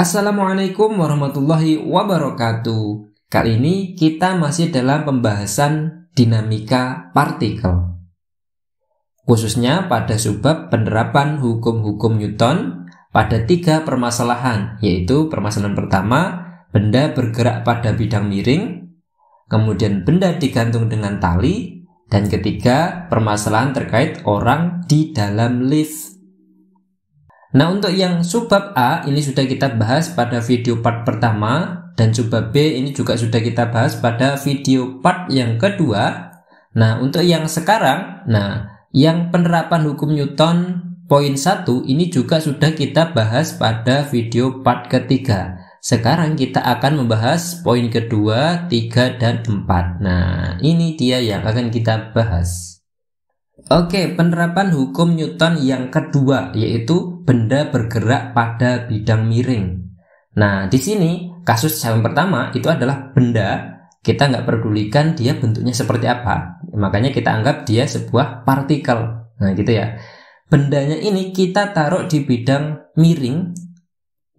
Assalamualaikum warahmatullahi wabarakatuh. Kali ini kita masih dalam pembahasan dinamika partikel. Khususnya pada subbab penerapan hukum-hukum Newton pada tiga permasalahan, yaitu permasalahan pertama, benda bergerak pada bidang miring, kemudian benda digantung dengan tali, dan ketiga, permasalahan terkait orang di dalam lift. Nah untuk yang subbab A ini sudah kita bahas pada video part pertama dan subbab B ini juga sudah kita bahas pada video part yang kedua. Nah untuk yang sekarang, nah yang penerapan hukum Newton poin 1 ini juga sudah kita bahas pada video part ketiga. Sekarang kita akan membahas poin kedua, tiga, dan empat. Nah, ini dia yang akan kita bahas. Oke, penerapan hukum Newton yang kedua yaitu benda bergerak pada bidang miring. Nah, di sini kasus yang pertama itu adalah benda kita nggak pedulikan dia bentuknya seperti apa, makanya kita anggap dia sebuah partikel. Nah, gitu ya. Bendanya ini kita taruh di bidang miring.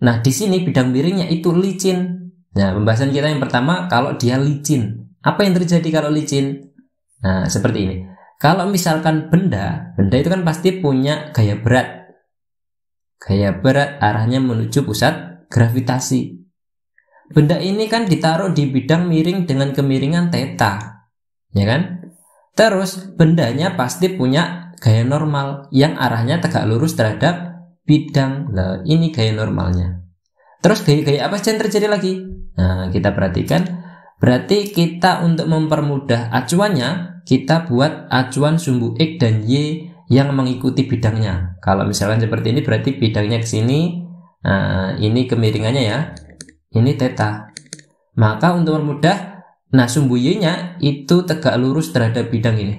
Nah, di sini bidang miringnya itu licin. Nah, pembahasan kita yang pertama kalau dia licin. Apa yang terjadi kalau licin? Nah, seperti ini. Kalau misalkan benda, benda itu kan pasti punya gaya berat. Gaya berat arahnya menuju pusat gravitasi. Benda ini kan ditaruh di bidang miring dengan kemiringan theta, ya kan? Terus bendanya pasti punya gaya normal yang arahnya tegak lurus terhadap bidang. Nah, ini gaya normalnya. Terus gaya-gaya apa saja yang terjadi lagi? Nah, kita perhatikan. Berarti kita untuk mempermudah acuannya, kita buat acuan sumbu X dan Y yang mengikuti bidangnya. Kalau misalkan seperti ini berarti bidangnya ke sini, nah, ini kemiringannya ya, ini theta. Maka untuk mudah, nah sumbu Y-nya itu tegak lurus terhadap bidang ini.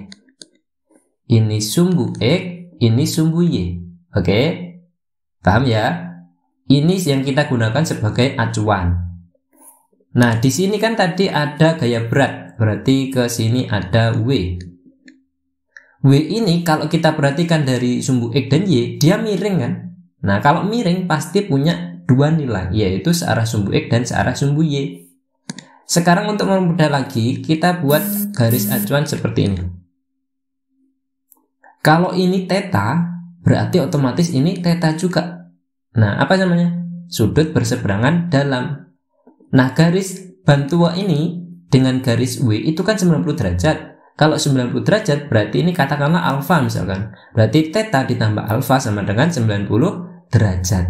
Ini sumbu X, ini sumbu Y. Oke, paham ya? Ini yang kita gunakan sebagai acuan. Nah, di sini kan tadi ada gaya berat berarti ke sini ada W. W ini kalau kita perhatikan dari sumbu X dan Y, dia miring kan? Nah, kalau miring pasti punya dua nilai, yaitu searah sumbu X dan searah sumbu Y. Sekarang untuk memudah lagi, kita buat garis acuan seperti ini. Kalau ini teta, berarti otomatis ini teta juga. Nah, apa namanya? Sudut berseberangan dalam. Nah, garis bantua ini dengan garis W itu kan 90 derajat. Kalau 90 derajat berarti ini katakanlah alfa misalkan. Berarti theta ditambah alfa sama dengan 90 derajat.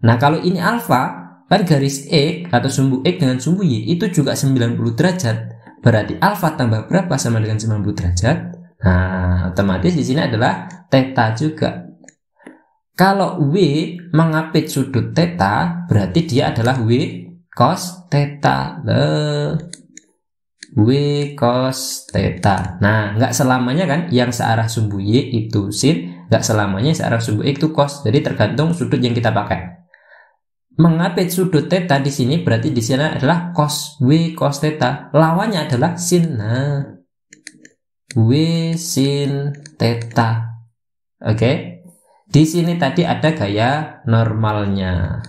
Nah kalau ini alfa, kan garis E atau sumbu X dengan sumbu Y itu juga 90 derajat. Berarti alfa tambah berapa sama dengan 90 derajat? Nah, otomatis di sini adalah theta juga. Kalau W mengapit sudut theta, berarti dia adalah W cos theta. Loh. W cos theta. Nah, nggak selamanya kan yang searah sumbu Y itu sin, nggak selamanya searah sumbu X itu cos. Jadi tergantung sudut yang kita pakai. Mengapit sudut theta di sini berarti di sini adalah cos W cos theta. Lawannya adalah sin. Nah, W sin theta. Oke. Okay? Di sini tadi ada gaya normalnya.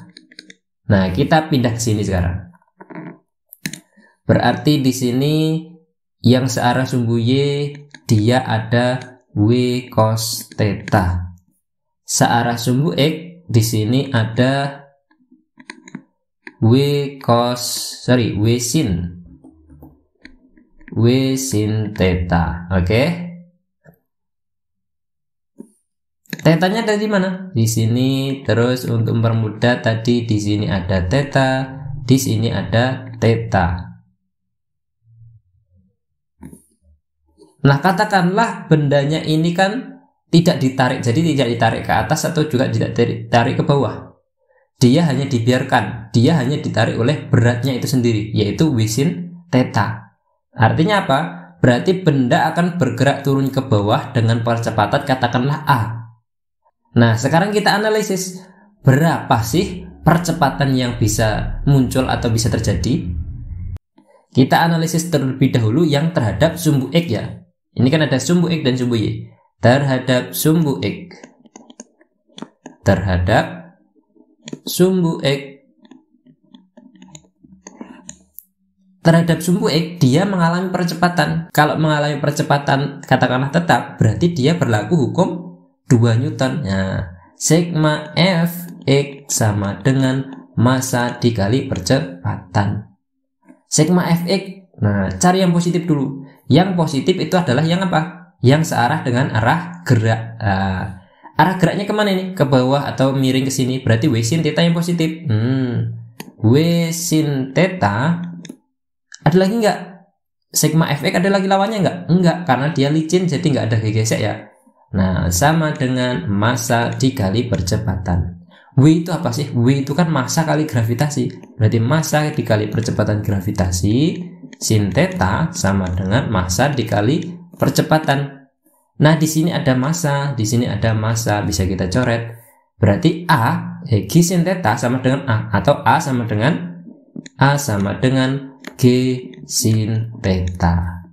Nah, kita pindah ke sini sekarang. Berarti di sini yang searah sumbu Y dia ada W cos theta. Searah sumbu X di sini ada W cos sorry W sin W sin theta. Oke. Okay? Tetanya dari mana? Di sini terus untuk mempermudah tadi di sini ada theta, di sini ada theta. Nah katakanlah bendanya ini kan tidak ditarik, jadi tidak ditarik ke atas atau juga tidak ditarik ke bawah. Dia hanya dibiarkan, dia hanya ditarik oleh beratnya itu sendiri, yaitu wisin theta. Artinya apa? Berarti benda akan bergerak turun ke bawah dengan percepatan katakanlah A. Nah, sekarang kita analisis berapa sih percepatan yang bisa muncul atau bisa terjadi? Kita analisis terlebih dahulu yang terhadap sumbu X ya, ini kan ada sumbu X dan sumbu Y. Terhadap sumbu X. Terhadap sumbu X. Terhadap sumbu X, dia mengalami percepatan. Kalau mengalami percepatan, katakanlah tetap, berarti dia berlaku hukum 2 Newton. Nah, sigma F X sama dengan massa dikali percepatan. Sigma Fx, Nah, cari yang positif dulu. Yang positif itu adalah yang apa? Yang searah dengan arah gerak. Uh, arah geraknya kemana ini? Ke bawah atau miring ke sini? Berarti W sin theta yang positif. Hmm. W sin theta ada lagi nggak? Sigma fx ada lagi lawannya nggak? Nggak karena dia licin jadi nggak ada gesek ya. Nah, sama dengan massa dikali percepatan. W itu apa sih? W itu kan massa kali gravitasi. Berarti massa dikali percepatan gravitasi Sin theta sama dengan masa dikali percepatan. Nah, di sini ada masa, di sini ada masa bisa kita coret. Berarti A, eh, G sin theta sama dengan A, atau A sama dengan A sama dengan G sin theta.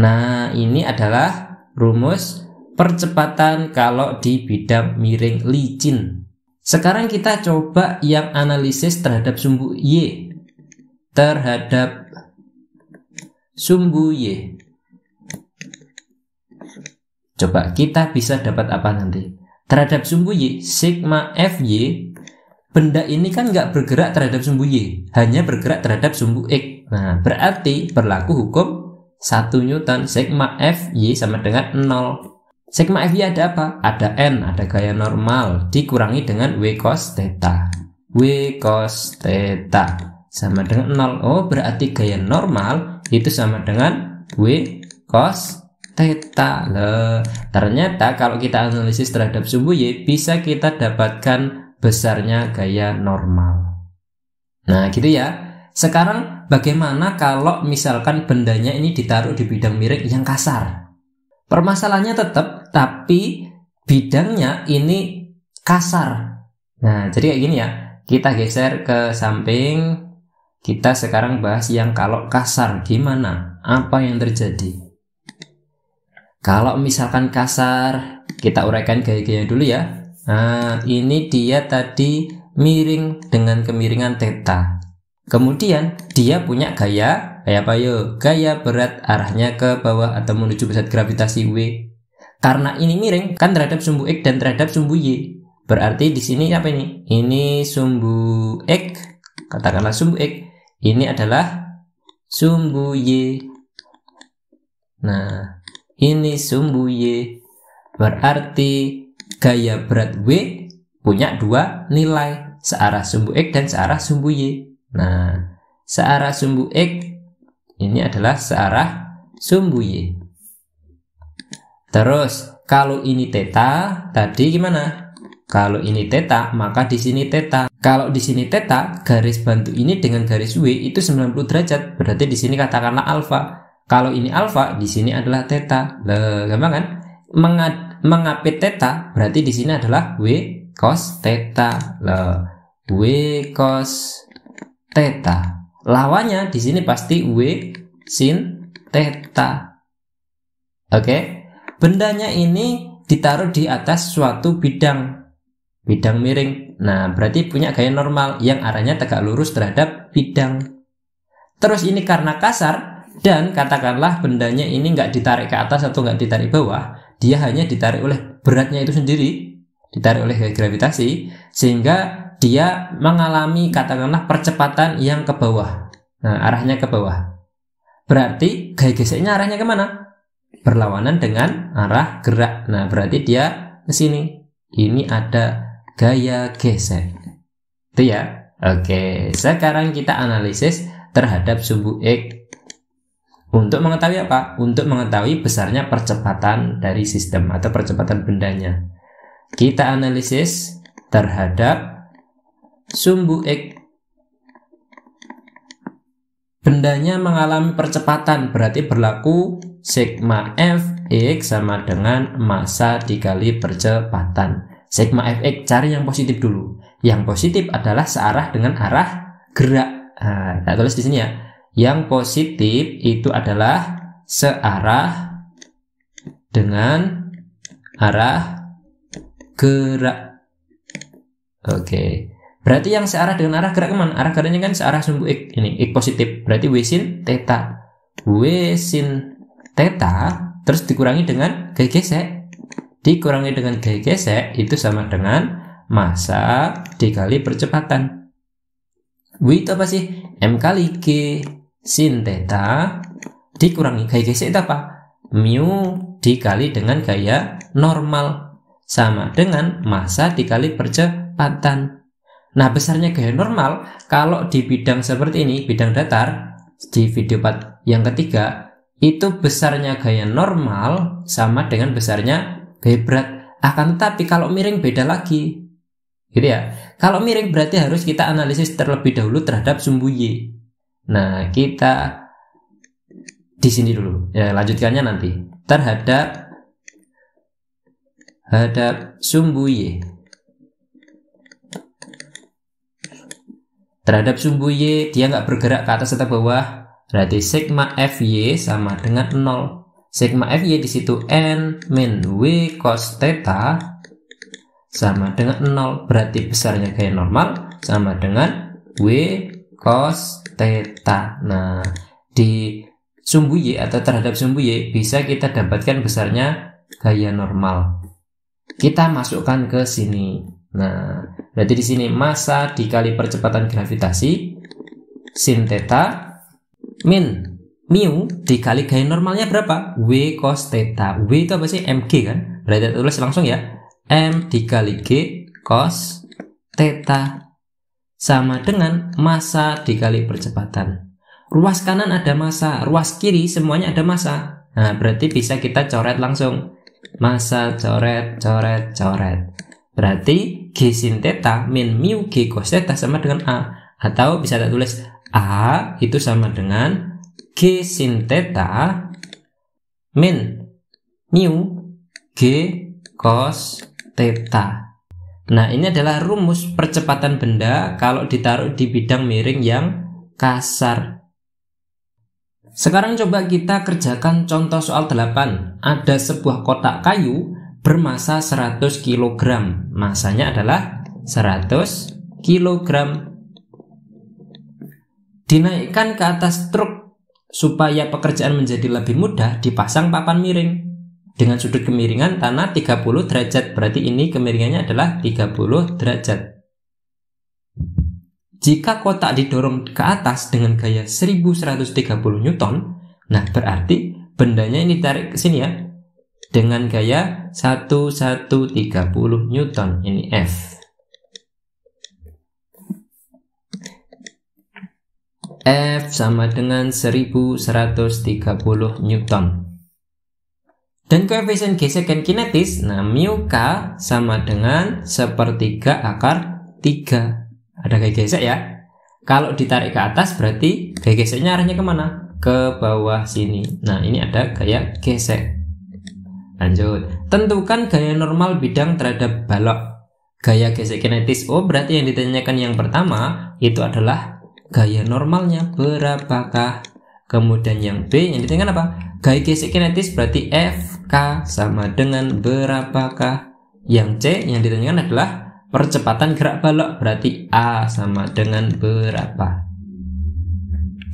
Nah, ini adalah rumus percepatan kalau di bidang miring licin. Sekarang kita coba yang analisis terhadap sumbu Y terhadap Sumbu y, Coba kita bisa dapat apa nanti? Terhadap sumbu Y, sigma FY, benda ini kan nggak bergerak terhadap sumbu Y, hanya bergerak terhadap sumbu X. Nah, berarti berlaku hukum 1 Newton, sigma FY sama dengan 0. Sigma FY ada apa? Ada N, ada gaya normal, dikurangi dengan W cos theta. W cos theta sama dengan 0. Oh, berarti gaya normal itu sama dengan W cos theta. Loh, ternyata kalau kita analisis terhadap sumbu Y bisa kita dapatkan besarnya gaya normal. Nah, gitu ya. Sekarang bagaimana kalau misalkan bendanya ini ditaruh di bidang miring yang kasar? Permasalahannya tetap, tapi bidangnya ini kasar. Nah, jadi kayak gini ya. Kita geser ke samping kita sekarang bahas yang kalau kasar gimana? Apa yang terjadi? Kalau misalkan kasar, kita uraikan gaya-gaya dulu ya. Nah, ini dia tadi miring dengan kemiringan teta. Kemudian dia punya gaya, gaya apa yo? Gaya berat arahnya ke bawah atau menuju pusat gravitasi W. Karena ini miring kan terhadap sumbu X dan terhadap sumbu Y. Berarti di sini apa ini? Ini sumbu X, katakanlah sumbu X ini adalah sumbu Y. Nah, ini sumbu Y. Berarti gaya berat W punya dua nilai, searah sumbu X dan searah sumbu Y. Nah, searah sumbu X ini adalah searah sumbu Y. Terus, kalau ini teta, tadi gimana? Kalau ini teta, maka di sini teta. Kalau di sini teta, garis bantu ini dengan garis W itu 90 derajat, berarti di sini katakanlah alfa. Kalau ini alfa, di sini adalah teta. Loh, gampang kan? Mengad, mengapit teta berarti di sini adalah W cos teta. Loh, W cos teta. Lawannya di sini pasti W sin teta. Oke. Okay? Bendanya ini ditaruh di atas suatu bidang bidang miring Nah, berarti punya gaya normal yang arahnya tegak lurus terhadap bidang. Terus ini karena kasar dan katakanlah bendanya ini nggak ditarik ke atas atau nggak ditarik bawah, dia hanya ditarik oleh beratnya itu sendiri, ditarik oleh gaya gravitasi, sehingga dia mengalami katakanlah percepatan yang ke bawah. Nah, arahnya ke bawah. Berarti gaya geseknya arahnya kemana? Berlawanan dengan arah gerak. Nah, berarti dia ke sini. Ini ada gaya gesek. Itu ya. Oke, sekarang kita analisis terhadap sumbu X untuk mengetahui apa? Untuk mengetahui besarnya percepatan dari sistem atau percepatan bendanya. Kita analisis terhadap sumbu X. Bendanya mengalami percepatan, berarti berlaku sigma Fx sama dengan massa dikali percepatan sigma fx cari yang positif dulu. Yang positif adalah searah dengan arah gerak. Nah, tulis di sini ya. Yang positif itu adalah searah dengan arah gerak. Oke. Berarti yang searah dengan arah gerak kemana? Arah geraknya kan searah sumbu x ini x positif. Berarti w sin theta. W sin theta terus dikurangi dengan gesek dikurangi dengan gaya gesek itu sama dengan masa dikali percepatan. W itu apa sih? M kali G sin theta dikurangi gaya gesek itu apa? Mu dikali dengan gaya normal sama dengan masa dikali percepatan. Nah, besarnya gaya normal kalau di bidang seperti ini, bidang datar di video part yang ketiga itu besarnya gaya normal sama dengan besarnya bebrat berat akan tetapi kalau miring beda lagi gitu ya kalau miring berarti harus kita analisis terlebih dahulu terhadap sumbu y nah kita di sini dulu ya lanjutkannya nanti terhadap terhadap sumbu y terhadap sumbu y dia nggak bergerak ke atas atau bawah berarti sigma F y sama dengan 0 sigma fy ya di situ n min w cos theta sama dengan 0 berarti besarnya gaya normal sama dengan w cos theta nah di sumbu y atau terhadap sumbu y bisa kita dapatkan besarnya gaya normal kita masukkan ke sini nah berarti di sini massa dikali percepatan gravitasi sin theta min mu dikali gaya normalnya berapa? W cos theta. W itu apa sih? MG kan? Berarti kita tulis langsung ya. M dikali G cos theta sama dengan masa dikali percepatan. Ruas kanan ada masa, ruas kiri semuanya ada masa. Nah, berarti bisa kita coret langsung. Masa coret, coret, coret. Berarti G sin theta min mu G cos theta sama dengan A. Atau bisa kita tulis A itu sama dengan G sin theta min mu G cos theta. Nah, ini adalah rumus percepatan benda kalau ditaruh di bidang miring yang kasar. Sekarang coba kita kerjakan contoh soal 8. Ada sebuah kotak kayu bermassa 100 kg. massanya adalah 100 kg. Dinaikkan ke atas truk supaya pekerjaan menjadi lebih mudah dipasang papan miring dengan sudut kemiringan tanah 30 derajat berarti ini kemiringannya adalah 30 derajat jika kotak didorong ke atas dengan gaya 1130 newton nah berarti bendanya ini tarik ke sini ya dengan gaya 1130 newton ini F F sama dengan 1130 Newton. Dan koefisien gesekan kinetis, nah mu K sama dengan sepertiga akar 3. Ada gaya gesek ya. Kalau ditarik ke atas berarti gaya geseknya arahnya kemana? Ke bawah sini. Nah ini ada gaya gesek. Lanjut. Tentukan gaya normal bidang terhadap balok. Gaya gesek kinetis. Oh berarti yang ditanyakan yang pertama itu adalah gaya normalnya berapakah kemudian yang B yang ditanyakan apa gaya kinetis berarti F K sama dengan berapakah yang C yang ditanyakan adalah percepatan gerak balok berarti A sama dengan berapa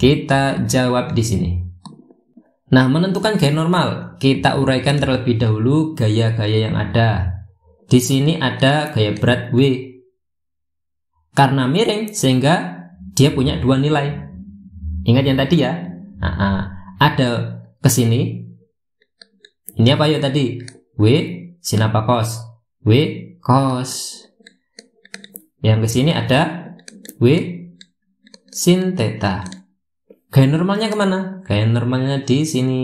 kita jawab di sini Nah, menentukan gaya normal, kita uraikan terlebih dahulu gaya-gaya yang ada. Di sini ada gaya berat W. Karena miring, sehingga dia punya dua nilai. Ingat yang tadi ya, nah, ah, ada ke sini. Ini apa yuk tadi? W sin apa cos? W cos. Yang ke sini ada W sin theta. Gaya normalnya kemana? Gaya normalnya di sini.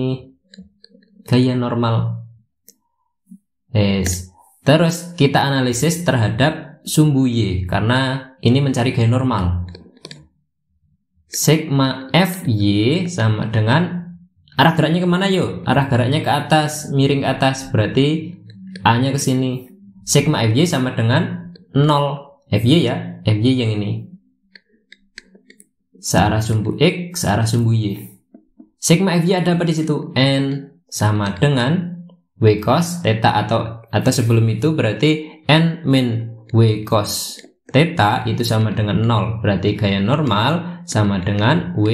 Gaya normal. Yes. Terus kita analisis terhadap sumbu Y karena ini mencari gaya normal sigma FY sama dengan arah geraknya kemana yuk? Arah geraknya ke atas, miring ke atas, berarti A-nya ke sini. Sigma FY sama dengan 0 FY ya, FY yang ini. Searah sumbu X, searah sumbu Y. Sigma FY ada apa di situ? N sama dengan W cos theta atau atau sebelum itu berarti N min W cos Theta itu sama dengan 0, berarti gaya normal sama dengan W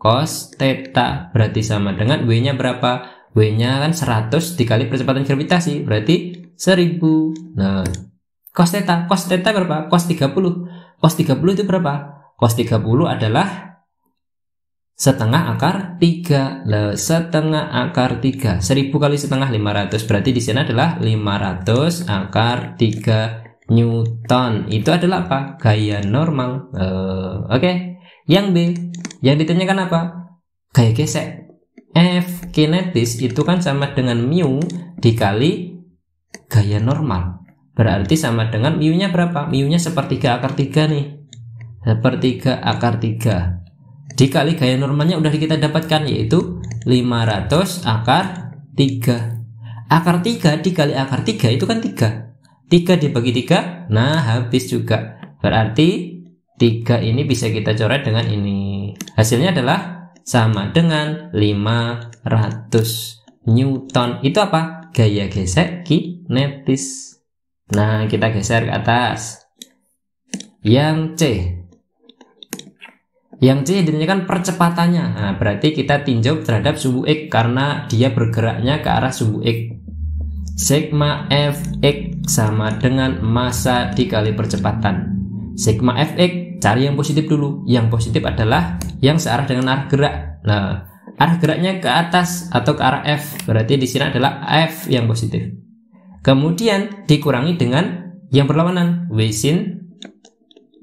cos theta, berarti sama dengan W-nya berapa? W-nya kan 100 dikali percepatan gravitasi, berarti 1000. Nah, cos theta, cos theta berapa? Cos 30. Cos 30 itu berapa? Cos 30 adalah setengah akar 3. Nah, setengah akar 3. 1000 kali setengah 500, berarti di sini adalah 500 akar 3 Newton itu adalah apa? Gaya normal. Uh, Oke, okay. yang B, yang ditanyakan apa? Gaya gesek. F kinetis itu kan sama dengan mu dikali gaya normal. Berarti sama dengan mu-nya berapa? Mu-nya sepertiga akar tiga nih. Sepertiga akar tiga Dikali gaya normalnya udah kita dapatkan yaitu 500 akar tiga Akar tiga dikali akar tiga itu kan tiga 3 dibagi 3, nah habis juga. Berarti 3 ini bisa kita coret dengan ini. Hasilnya adalah sama dengan 500 Newton. Itu apa? Gaya gesek kinetis. Nah, kita geser ke atas. Yang C. Yang C ditanyakan percepatannya. Nah, berarti kita tinjau terhadap sumbu X karena dia bergeraknya ke arah sumbu X. Sigma Fx sama dengan massa dikali percepatan. Sigma Fx cari yang positif dulu. Yang positif adalah yang searah dengan arah gerak. Nah, arah geraknya ke atas atau ke arah F. Berarti di sini adalah F yang positif. Kemudian dikurangi dengan yang berlawanan W sin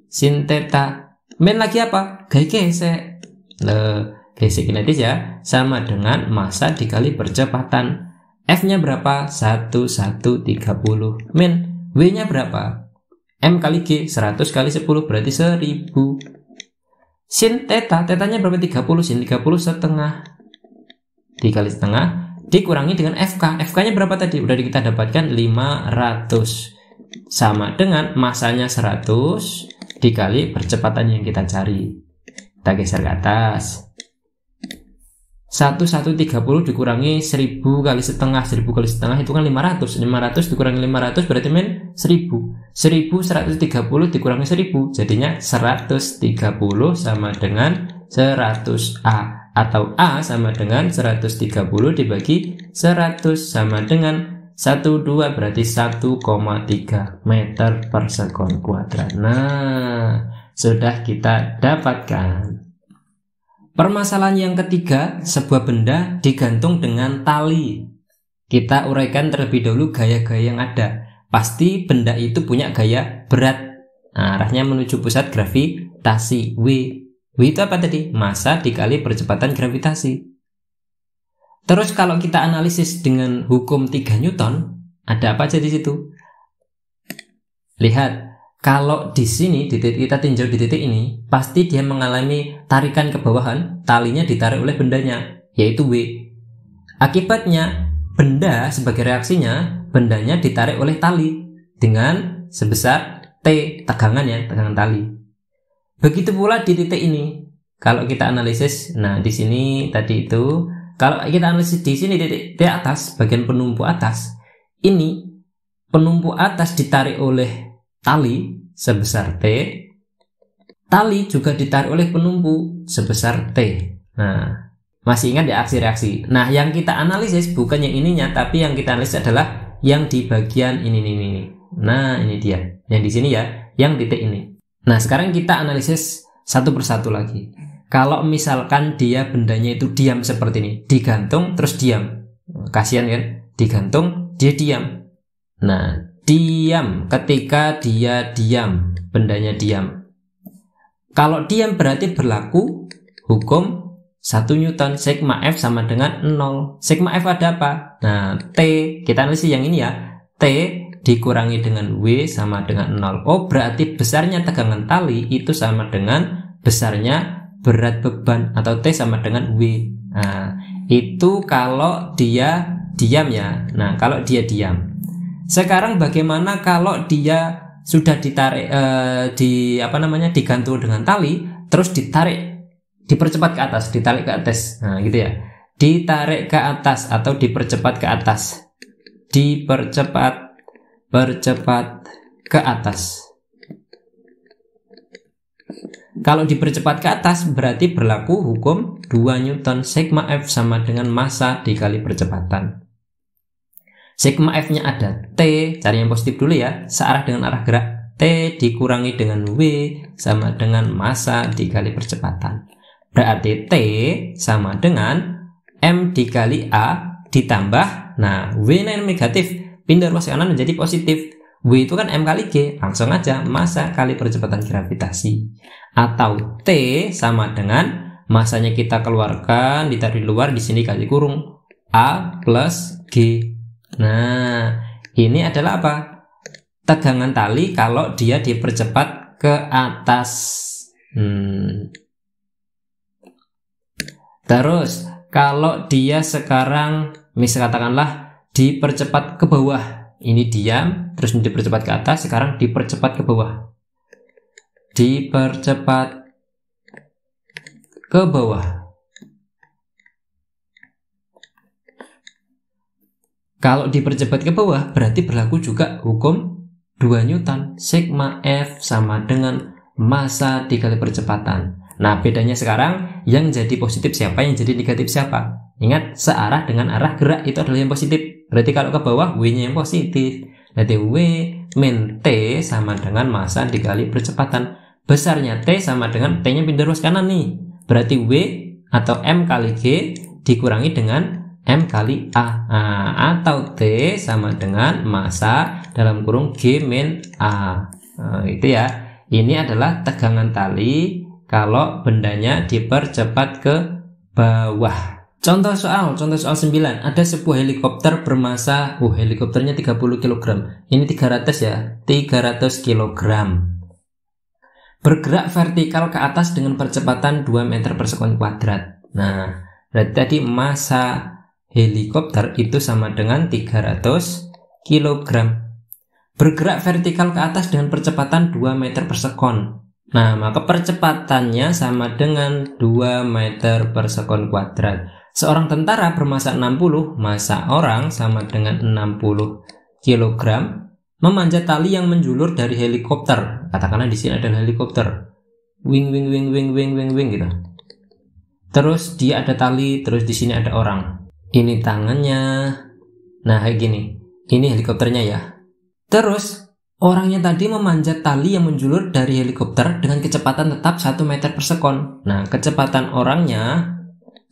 sin theta. Main lagi apa? Gaya gesek. Nah, gesek kinetis ya sama dengan massa dikali percepatan. F-nya berapa? 1, 1, 30. Min, W-nya berapa? M kali G, 100 kali 10 berarti 1000. Sin theta, tetanya berapa? 30, sin 30 setengah. Dikali setengah, dikurangi dengan FK. FK-nya berapa tadi? Udah kita dapatkan 500. Sama dengan masanya 100 dikali percepatan yang kita cari. Kita geser ke atas. 1130 dikurangi 1000 kali setengah 1000 kali setengah itu kan 500 500 dikurangi 500 berarti men 1000 1130 dikurangi 1000 jadinya 130 sama dengan 100A atau A sama dengan 130 dibagi 100 sama dengan 12 berarti 1,3 meter per sekon kuadrat nah sudah kita dapatkan Permasalahan yang ketiga, sebuah benda digantung dengan tali. Kita uraikan terlebih dahulu gaya-gaya yang ada. Pasti benda itu punya gaya berat. Nah, arahnya menuju pusat gravitasi W. W itu apa tadi? Masa dikali percepatan gravitasi. Terus kalau kita analisis dengan hukum 3 Newton, ada apa aja di situ? Lihat, kalau di sini di titik kita tinjau di titik ini, pasti dia mengalami tarikan ke bawahan, talinya ditarik oleh bendanya, yaitu W. Akibatnya, benda sebagai reaksinya, bendanya ditarik oleh tali dengan sebesar T tegangannya, tegangan tali. Begitu pula di titik ini. Kalau kita analisis, nah di sini tadi itu, kalau kita analisis di sini titik T atas, bagian penumpu atas, ini penumpu atas ditarik oleh tali sebesar T. Tali juga ditarik oleh penumpu sebesar T. Nah, masih ingat ya aksi reaksi. Nah, yang kita analisis bukan yang ininya, tapi yang kita analisis adalah yang di bagian ini ini ini. Nah, ini dia. Yang di sini ya, yang titik ini. Nah, sekarang kita analisis satu persatu lagi. Kalau misalkan dia bendanya itu diam seperti ini, digantung terus diam. Kasihan kan? Digantung, dia diam. Nah, diam ketika dia diam bendanya diam kalau diam berarti berlaku hukum 1 Newton sigma F sama dengan 0 sigma F ada apa? nah T kita analisis yang ini ya T dikurangi dengan W sama dengan 0 oh berarti besarnya tegangan tali itu sama dengan besarnya berat beban atau T sama dengan W nah itu kalau dia diam ya nah kalau dia diam sekarang bagaimana kalau dia sudah ditarik eh, di apa namanya digantung dengan tali, terus ditarik dipercepat ke atas, ditarik ke atas. Nah, gitu ya. Ditarik ke atas atau dipercepat ke atas. Dipercepat percepat ke atas. Kalau dipercepat ke atas berarti berlaku hukum 2 Newton sigma F sama dengan massa dikali percepatan. Sigma F-nya ada T, cari yang positif dulu ya, searah dengan arah gerak T dikurangi dengan W sama dengan massa dikali percepatan. Berarti T sama dengan M dikali A ditambah, nah W yang negatif, pindah ruas kanan menjadi positif. W itu kan M kali G, langsung aja masa kali percepatan gravitasi. Atau T sama dengan masanya kita keluarkan, ditaruh di luar, di sini kali kurung A plus G Nah, ini adalah apa? Tegangan tali kalau dia dipercepat ke atas. Hmm. Terus, kalau dia sekarang, misalnya katakanlah dipercepat ke bawah. Ini diam, terus dipercepat ke atas, sekarang dipercepat ke bawah. Dipercepat ke bawah. Kalau dipercepat ke bawah, berarti berlaku juga hukum 2 Newton, sigma F sama dengan massa dikali percepatan. Nah, bedanya sekarang yang jadi positif siapa, yang jadi negatif siapa. Ingat, searah dengan arah gerak itu adalah yang positif. Berarti kalau ke bawah, W-nya yang positif. Berarti W min T sama dengan massa dikali percepatan. Besarnya T sama dengan T-nya pindah ruas kanan nih. Berarti W atau M kali G dikurangi dengan M kali A nah, atau T sama dengan masa dalam kurung G min A nah, itu ya ini adalah tegangan tali kalau bendanya dipercepat ke bawah contoh soal contoh soal 9 ada sebuah helikopter bermassa uh helikopternya 30 kg ini 300 ya 300 kg bergerak vertikal ke atas dengan percepatan 2 meter per sekon kuadrat nah berarti tadi massa helikopter itu sama dengan 300 kg. Bergerak vertikal ke atas dengan percepatan 2 meter per sekon. Nah, maka percepatannya sama dengan 2 meter per sekon kuadrat. Seorang tentara bermasa 60, masa orang sama dengan 60 kg, memanjat tali yang menjulur dari helikopter. Katakanlah di sini ada helikopter. Wing wing wing wing wing wing wing gitu. Terus dia ada tali, terus di sini ada orang ini tangannya. Nah, kayak gini. Ini helikopternya ya. Terus, orangnya tadi memanjat tali yang menjulur dari helikopter dengan kecepatan tetap 1 meter per sekon. Nah, kecepatan orangnya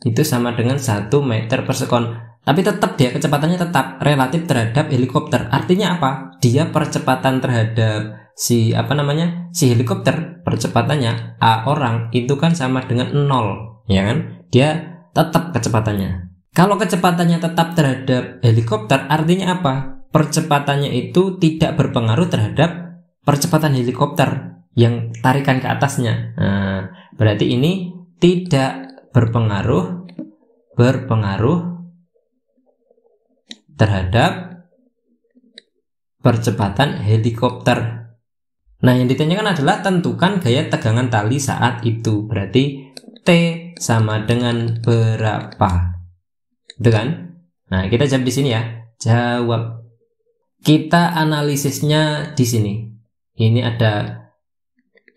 itu sama dengan 1 meter per sekon. Tapi tetap dia kecepatannya tetap relatif terhadap helikopter. Artinya apa? Dia percepatan terhadap si apa namanya? si helikopter percepatannya a orang itu kan sama dengan nol, ya kan? Dia tetap kecepatannya. Kalau kecepatannya tetap terhadap helikopter, artinya apa? Percepatannya itu tidak berpengaruh terhadap percepatan helikopter yang tarikan ke atasnya. Nah, berarti ini tidak berpengaruh berpengaruh terhadap percepatan helikopter. Nah, yang ditanyakan adalah tentukan gaya tegangan tali saat itu. Berarti T sama dengan berapa? Gitu kan? Nah, kita jawab di sini ya. Jawab. Kita analisisnya di sini. Ini ada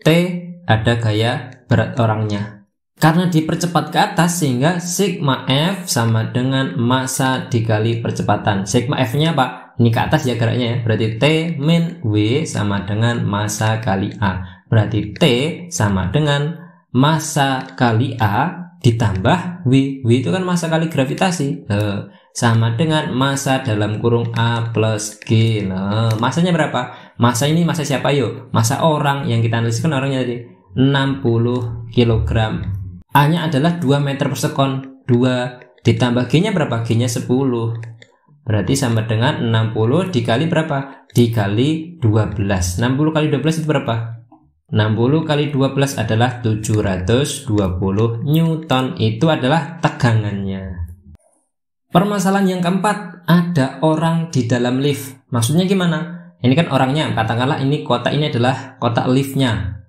T, ada gaya berat orangnya. Karena dipercepat ke atas sehingga sigma F sama dengan massa dikali percepatan. Sigma F-nya apa? ini ke atas ya geraknya ya. Berarti T min W sama dengan massa kali A. Berarti T sama dengan massa kali A ditambah W. W itu kan masa kali gravitasi. He, eh, sama dengan masa dalam kurung A plus G. Nah, masanya berapa? Masa ini masa siapa yuk? Masa orang yang kita analisikan orangnya tadi 60 kg. A-nya adalah 2 meter per sekon. 2 ditambah G-nya berapa? G-nya 10. Berarti sama dengan 60 dikali berapa? Dikali 12. 60 kali 12 itu berapa? 60 kali 12 adalah 720 Newton itu adalah tegangannya Permasalahan yang keempat ada orang di dalam lift Maksudnya gimana? Ini kan orangnya, katakanlah ini kotak ini adalah kotak liftnya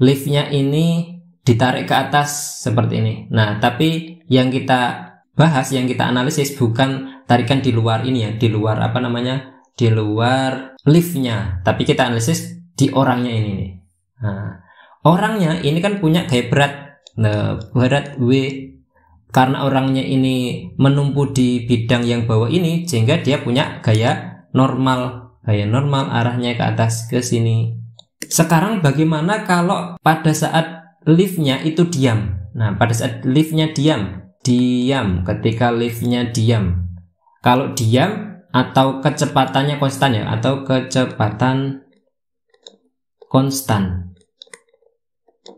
Liftnya ini ditarik ke atas seperti ini Nah tapi yang kita bahas, yang kita analisis bukan tarikan di luar ini ya Di luar apa namanya? Di luar liftnya Tapi kita analisis di orangnya ini nih Nah, orangnya ini kan punya gaya berat. Nah, berat W karena orangnya ini menumpu di bidang yang bawah ini sehingga dia punya gaya normal gaya normal arahnya ke atas ke sini sekarang bagaimana kalau pada saat liftnya itu diam nah pada saat liftnya diam diam ketika liftnya diam kalau diam atau kecepatannya konstan ya atau kecepatan konstan.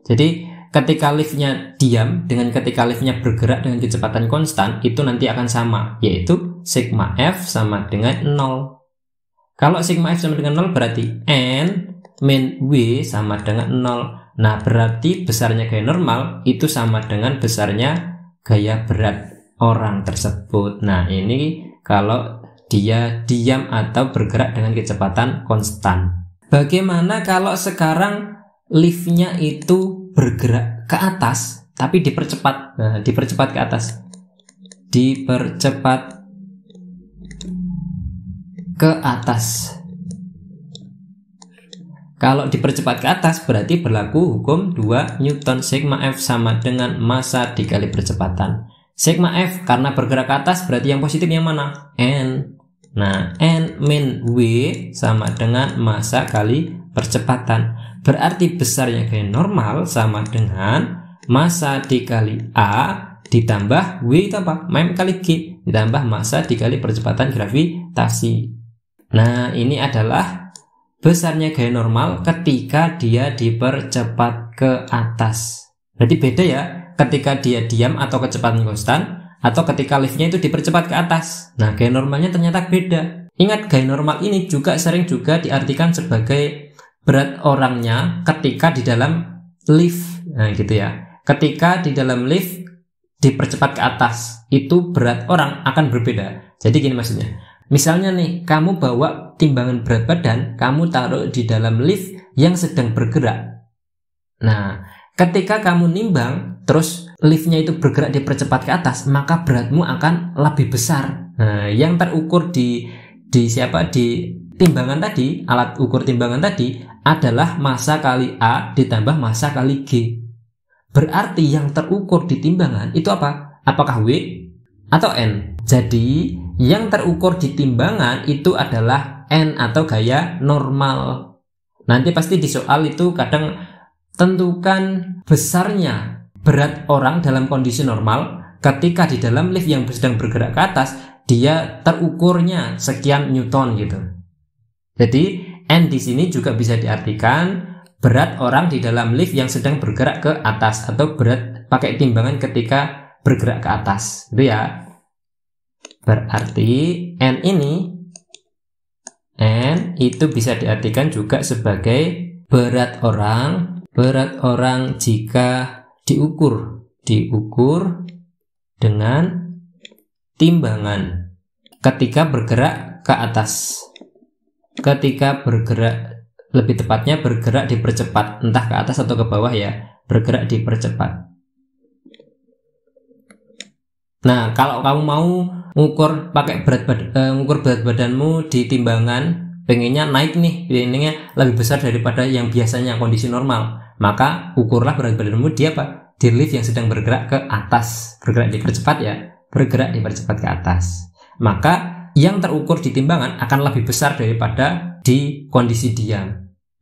Jadi ketika liftnya diam dengan ketika liftnya bergerak dengan kecepatan konstan itu nanti akan sama yaitu sigma f sama dengan 0. Kalau sigma f sama dengan 0 berarti n min w sama dengan 0. Nah, berarti besarnya gaya normal itu sama dengan besarnya gaya berat orang tersebut. Nah, ini kalau dia diam atau bergerak dengan kecepatan konstan. Bagaimana kalau sekarang liftnya itu bergerak ke atas tapi dipercepat? Nah, dipercepat ke atas. Dipercepat ke atas. Kalau dipercepat ke atas berarti berlaku hukum 2 Newton sigma F sama dengan massa dikali percepatan. Sigma F karena bergerak ke atas berarti yang positif yang mana? N. Nah, n min W sama dengan masa kali percepatan. Berarti besarnya gaya normal sama dengan masa dikali A ditambah W itu apa mem kali G ditambah masa dikali percepatan gravitasi. Nah, ini adalah besarnya gaya normal ketika dia dipercepat ke atas. Berarti beda ya ketika dia diam atau kecepatan konstan atau ketika liftnya itu dipercepat ke atas. Nah, gaya normalnya ternyata beda. Ingat, gaya normal ini juga sering juga diartikan sebagai berat orangnya ketika di dalam lift. Nah, gitu ya. Ketika di dalam lift dipercepat ke atas, itu berat orang akan berbeda. Jadi gini maksudnya. Misalnya nih, kamu bawa timbangan berat badan, kamu taruh di dalam lift yang sedang bergerak. Nah, ketika kamu nimbang, terus liftnya itu bergerak dipercepat ke atas, maka beratmu akan lebih besar. Nah, yang terukur di di siapa di timbangan tadi, alat ukur timbangan tadi adalah masa kali A ditambah masa kali G. Berarti yang terukur di timbangan itu apa? Apakah W atau N? Jadi, yang terukur di timbangan itu adalah N atau gaya normal. Nanti pasti di soal itu kadang tentukan besarnya berat orang dalam kondisi normal ketika di dalam lift yang sedang bergerak ke atas dia terukurnya sekian newton gitu. Jadi n di sini juga bisa diartikan berat orang di dalam lift yang sedang bergerak ke atas atau berat pakai timbangan ketika bergerak ke atas. Itu ya. Berarti n ini n itu bisa diartikan juga sebagai berat orang berat orang jika diukur diukur dengan timbangan ketika bergerak ke atas ketika bergerak lebih tepatnya bergerak dipercepat entah ke atas atau ke bawah ya bergerak dipercepat nah kalau kamu mau ngukur pakai berat badan, uh, eh, ngukur berat badanmu di timbangan pengennya naik nih pengennya lebih besar daripada yang biasanya kondisi normal maka ukurlah berat badanmu dia apa lift yang sedang bergerak ke atas bergerak dipercepat ya bergerak dipercepat ke atas maka yang terukur di timbangan akan lebih besar daripada di kondisi diam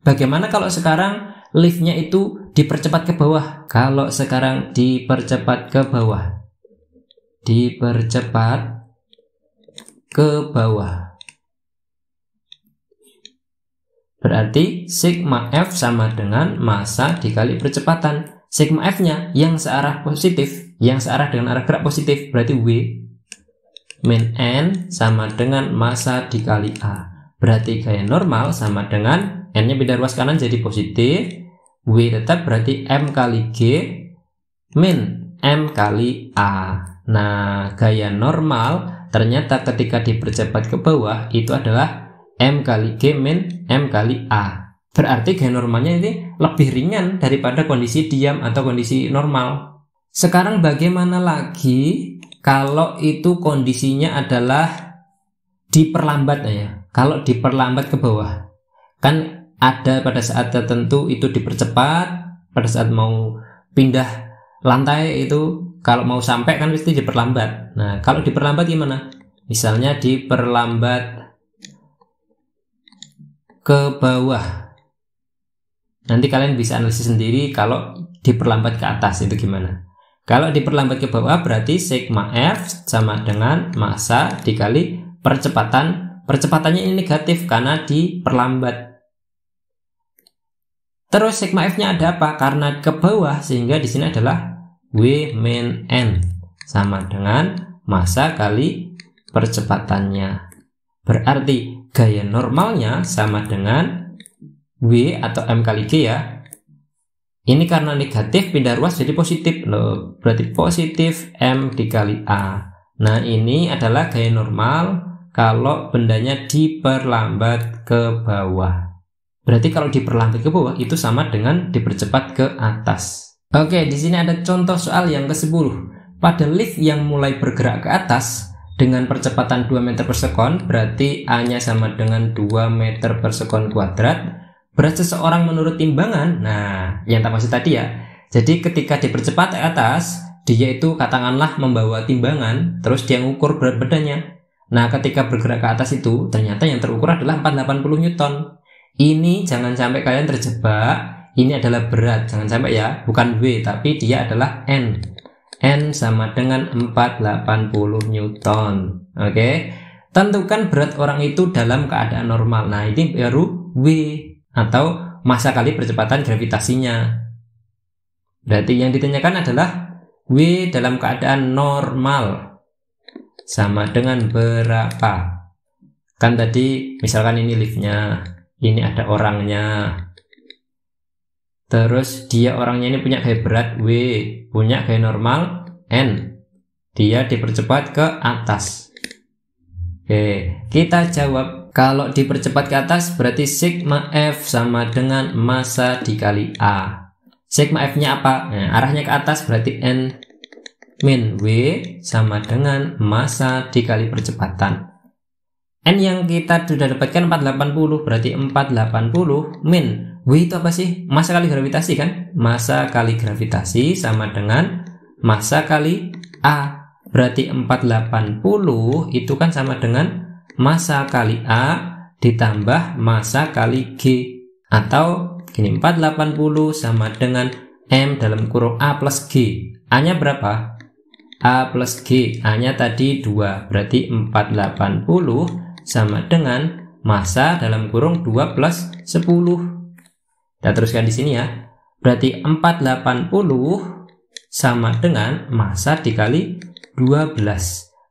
bagaimana kalau sekarang liftnya itu dipercepat ke bawah kalau sekarang dipercepat ke bawah dipercepat ke bawah Berarti sigma F sama dengan massa dikali percepatan. Sigma F-nya yang searah positif, yang searah dengan arah gerak positif, berarti W min N sama dengan massa dikali A. Berarti gaya normal sama dengan N-nya pindah ruas kanan jadi positif, W tetap berarti M kali G min M kali A. Nah, gaya normal ternyata ketika dipercepat ke bawah itu adalah M kali G min M kali A. Berarti gaya normalnya ini lebih ringan daripada kondisi diam atau kondisi normal. Sekarang bagaimana lagi kalau itu kondisinya adalah diperlambat nah ya? Kalau diperlambat ke bawah. Kan ada pada saat tertentu itu dipercepat, pada saat mau pindah lantai itu kalau mau sampai kan pasti diperlambat. Nah, kalau diperlambat gimana? Misalnya diperlambat ke bawah. Nanti kalian bisa analisis sendiri kalau diperlambat ke atas itu gimana. Kalau diperlambat ke bawah berarti sigma F sama dengan massa dikali percepatan. Percepatannya ini negatif karena diperlambat. Terus sigma F-nya ada apa? Karena ke bawah sehingga di sini adalah W min N sama dengan massa kali percepatannya. Berarti gaya normalnya sama dengan W atau M kali G ya. Ini karena negatif pindah ruas jadi positif loh. Berarti positif M dikali A. Nah ini adalah gaya normal kalau bendanya diperlambat ke bawah. Berarti kalau diperlambat ke bawah itu sama dengan dipercepat ke atas. Oke, di sini ada contoh soal yang ke-10. Pada lift yang mulai bergerak ke atas, dengan percepatan 2 meter per sekon berarti A-nya sama dengan 2 meter per sekon kuadrat berat seseorang menurut timbangan nah yang tak masih tadi ya jadi ketika dipercepat ke atas dia itu katakanlah membawa timbangan terus dia ngukur berat badannya nah ketika bergerak ke atas itu ternyata yang terukur adalah 480 newton ini jangan sampai kalian terjebak ini adalah berat jangan sampai ya bukan W tapi dia adalah N N sama dengan 480 Newton. Oke. Okay? Tentukan berat orang itu dalam keadaan normal. Nah, ini baru W atau masa kali percepatan gravitasinya. Berarti yang ditanyakan adalah W dalam keadaan normal sama dengan berapa? Kan tadi misalkan ini liftnya, ini ada orangnya, Terus dia orangnya ini punya gaya berat W, punya gaya normal N. Dia dipercepat ke atas. Oke, kita jawab kalau dipercepat ke atas berarti sigma F sama dengan massa dikali A. Sigma F-nya apa? Nah, arahnya ke atas berarti N min W sama dengan massa dikali percepatan. N yang kita sudah dapatkan 480 berarti 480 min W itu apa sih? Masa kali gravitasi kan? Masa kali gravitasi sama dengan masa kali A. Berarti 480 itu kan sama dengan masa kali A ditambah masa kali G. Atau gini 480 sama dengan M dalam kurung A plus G. A-nya berapa? A plus G. A-nya tadi 2. Berarti 480 sama dengan masa dalam kurung 2 plus 10. Kita nah, teruskan di sini ya. Berarti 480 sama dengan masa dikali 12.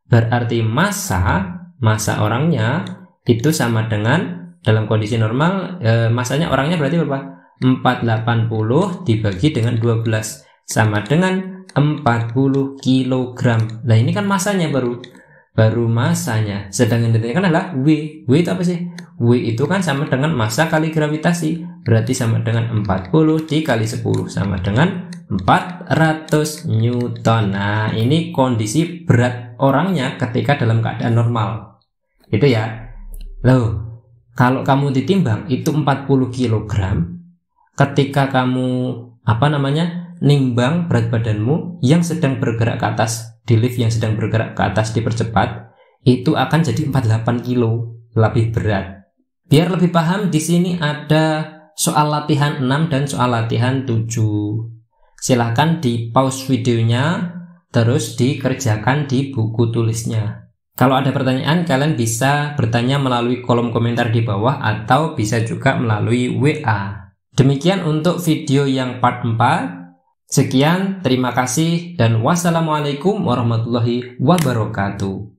Berarti masa, masa orangnya itu sama dengan dalam kondisi normal e, masanya orangnya berarti berapa? 480 dibagi dengan 12 sama dengan 40 kg. Nah, ini kan masanya baru baru masanya. Sedangkan kan adalah W. W itu apa sih? W itu kan sama dengan masa kali gravitasi. Berarti sama dengan 40 dikali 10 sama dengan 400 Newton. Nah, ini kondisi berat orangnya ketika dalam keadaan normal. Itu ya. Loh, kalau kamu ditimbang itu 40 kg. Ketika kamu apa namanya? nimbang berat badanmu yang sedang bergerak ke atas di lift yang sedang bergerak ke atas dipercepat, itu akan jadi 48 kilo lebih berat. Biar lebih paham, di sini ada soal latihan 6 dan soal latihan 7. Silahkan di pause videonya, terus dikerjakan di buku tulisnya. Kalau ada pertanyaan, kalian bisa bertanya melalui kolom komentar di bawah atau bisa juga melalui WA. Demikian untuk video yang part 4. Sekian, terima kasih, dan wassalamualaikum warahmatullahi wabarakatuh.